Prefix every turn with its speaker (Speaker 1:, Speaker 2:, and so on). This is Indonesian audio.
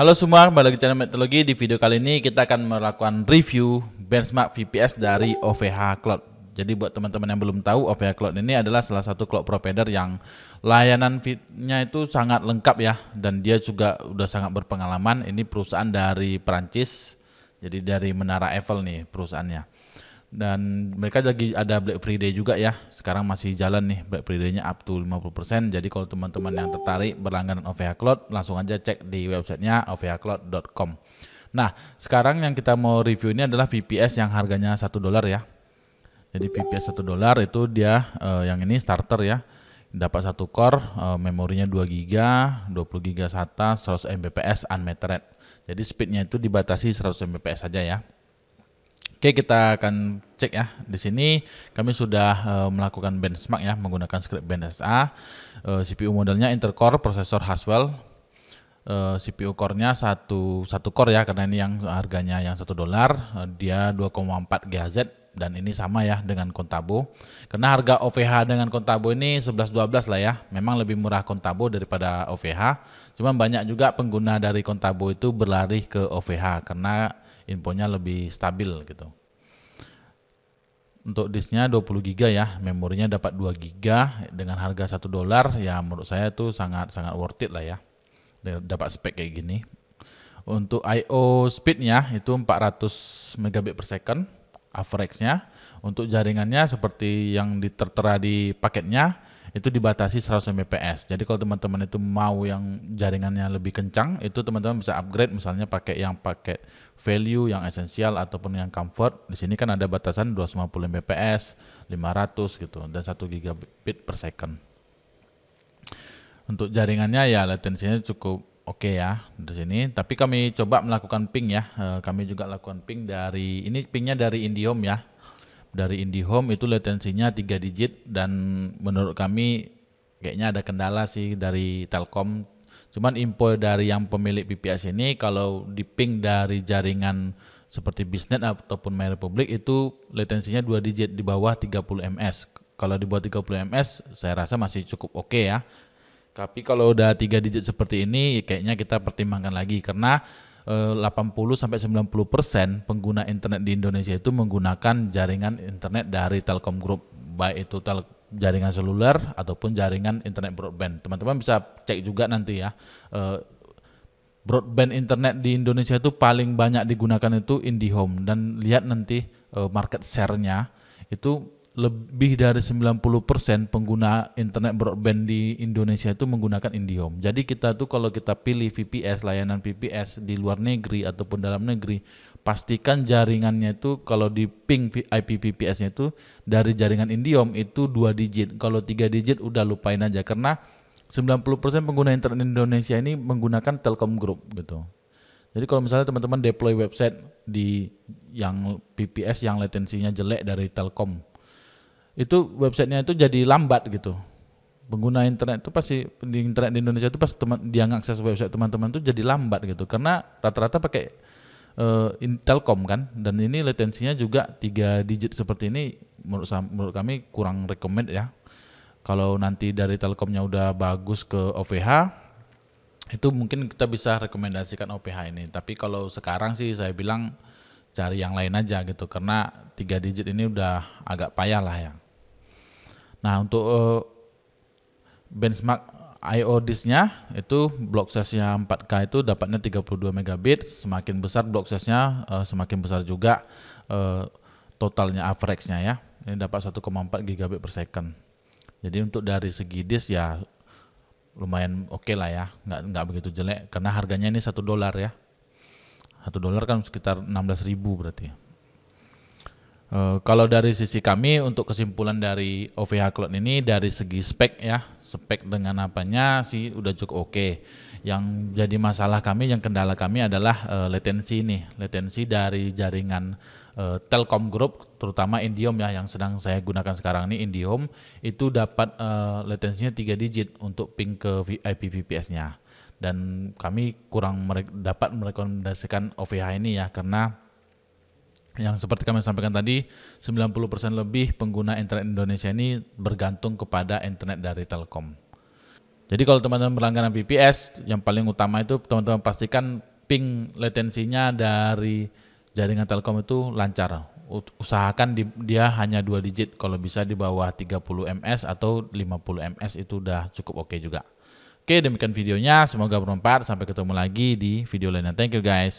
Speaker 1: Halo semua, kembali lagi channel Metalogi. Di video kali ini kita akan melakukan review benchmark VPS dari OVH Cloud. Jadi buat teman-teman yang belum tahu, OVH Cloud ini adalah salah satu cloud provider yang layanan fitnya itu sangat lengkap ya dan dia juga udah sangat berpengalaman. Ini perusahaan dari Perancis. Jadi dari Menara Eiffel nih perusahaannya dan mereka lagi ada Black Friday juga ya. Sekarang masih jalan nih Black Friday-nya up to 50%. Jadi kalau teman-teman yang tertarik berlangganan OVH Cloud langsung aja cek di websitenya ovhcloud.com. Nah, sekarang yang kita mau review ini adalah VPS yang harganya satu dolar ya. Jadi VPS satu dolar itu dia eh, yang ini starter ya. Dapat satu core, eh, memorinya 2 GB, 20 giga SATA, 100 Mbps unmetered. Jadi speednya itu dibatasi 100 Mbps saja ya. Oke, kita akan cek ya. Di sini kami sudah uh, melakukan benchmark ya menggunakan script BNSA. Uh, eh, CPU modelnya Intel Core prosesor Haswell. Uh, eh, CPU core-nya satu satu core ya karena ini yang harganya yang satu dolar, uh, dia 2,4 GHz dan ini sama ya dengan Contabo Karena harga OVH dengan Contabo ini 11-12 lah ya. Memang lebih murah Contabo daripada OVH. Cuman banyak juga pengguna dari Contabo itu berlari ke OVH karena infonya lebih stabil gitu untuk disknya 20 giga ya memorinya dapat 2 giga dengan harga 1 dolar ya menurut saya itu sangat sangat worth it lah ya dapat spek kayak gini untuk I/O speednya itu 400 megabit per second average-nya untuk jaringannya seperti yang tertera di paketnya itu dibatasi 100 Mbps. Jadi kalau teman-teman itu mau yang jaringannya lebih kencang, itu teman-teman bisa upgrade misalnya pakai yang pakai value yang esensial ataupun yang comfort. Di sini kan ada batasan 250 Mbps, 500 gitu dan 1 gigabit per second. Untuk jaringannya ya latensinya cukup oke okay ya di sini. Tapi kami coba melakukan ping ya. Eh, kami juga lakukan ping dari ini pingnya dari Indium ya dari IndiHome itu latensinya 3 digit dan menurut kami kayaknya ada kendala sih dari Telkom. Cuman info dari yang pemilik PPS ini kalau di ping dari jaringan seperti Bisnet ataupun My Republic itu latensinya 2 digit di bawah 30 ms. Kalau di bawah 30 ms saya rasa masih cukup oke okay ya. Tapi kalau udah 3 digit seperti ini kayaknya kita pertimbangkan lagi karena 80 eh, sampai 90 persen pengguna internet di Indonesia itu menggunakan jaringan internet dari Telkom Group baik itu tel jaringan seluler ataupun jaringan internet broadband teman-teman bisa cek juga nanti ya eh, broadband internet di Indonesia itu paling banyak digunakan itu IndiHome dan lihat nanti eh, market share-nya itu lebih dari 90% pengguna internet broadband di Indonesia itu menggunakan Indihome. Jadi kita tuh kalau kita pilih VPS, layanan VPS di luar negeri ataupun dalam negeri, pastikan jaringannya itu kalau di ping IP VPS-nya itu dari jaringan Indihome itu dua digit. Kalau tiga digit udah lupain aja karena 90% pengguna internet Indonesia ini menggunakan Telkom Group gitu. Jadi kalau misalnya teman-teman deploy website di yang VPS yang latensinya jelek dari Telkom itu websitenya itu jadi lambat gitu pengguna internet itu pasti di internet di Indonesia itu pas teman dia ngakses website teman-teman itu jadi lambat gitu karena rata-rata pakai uh, eh, Intelcom kan dan ini latensinya juga tiga digit seperti ini menurut menurut kami kurang recommend ya kalau nanti dari Telkomnya udah bagus ke OVH itu mungkin kita bisa rekomendasikan OPH ini tapi kalau sekarang sih saya bilang cari yang lain aja gitu karena tiga digit ini udah agak payah lah ya Nah untuk uh, benchmark o disknya itu block size-nya 4K itu dapatnya 32 megabit semakin besar block size-nya uh, semakin besar juga uh, totalnya average-nya ya ini dapat 1,4 gigabit per second jadi untuk dari segi disk ya lumayan oke okay lah ya nggak nggak begitu jelek karena harganya ini satu dolar ya satu dolar kan sekitar 16 ribu berarti Uh, kalau dari sisi kami untuk kesimpulan dari OVH Cloud ini dari segi spek ya, spek dengan apanya sih udah cukup oke. Okay. Yang jadi masalah kami, yang kendala kami adalah uh, eh, latensi ini, latensi dari jaringan uh, Telkom Group terutama Indium ya yang sedang saya gunakan sekarang ini Indium itu dapat uh, latensinya 3 digit untuk ping ke vps nya Dan kami kurang mere dapat merekomendasikan OVH ini ya karena yang seperti kami sampaikan tadi, 90% lebih pengguna internet Indonesia ini bergantung kepada internet dari Telkom. Jadi kalau teman-teman berlangganan VPS, yang paling utama itu teman-teman pastikan ping latensinya dari jaringan Telkom itu lancar. Usahakan di, dia hanya dua digit, kalau bisa di bawah 30 ms atau 50 ms itu udah cukup oke okay juga. Oke, demikian videonya. Semoga bermanfaat. Sampai ketemu lagi di video lainnya. Thank you guys.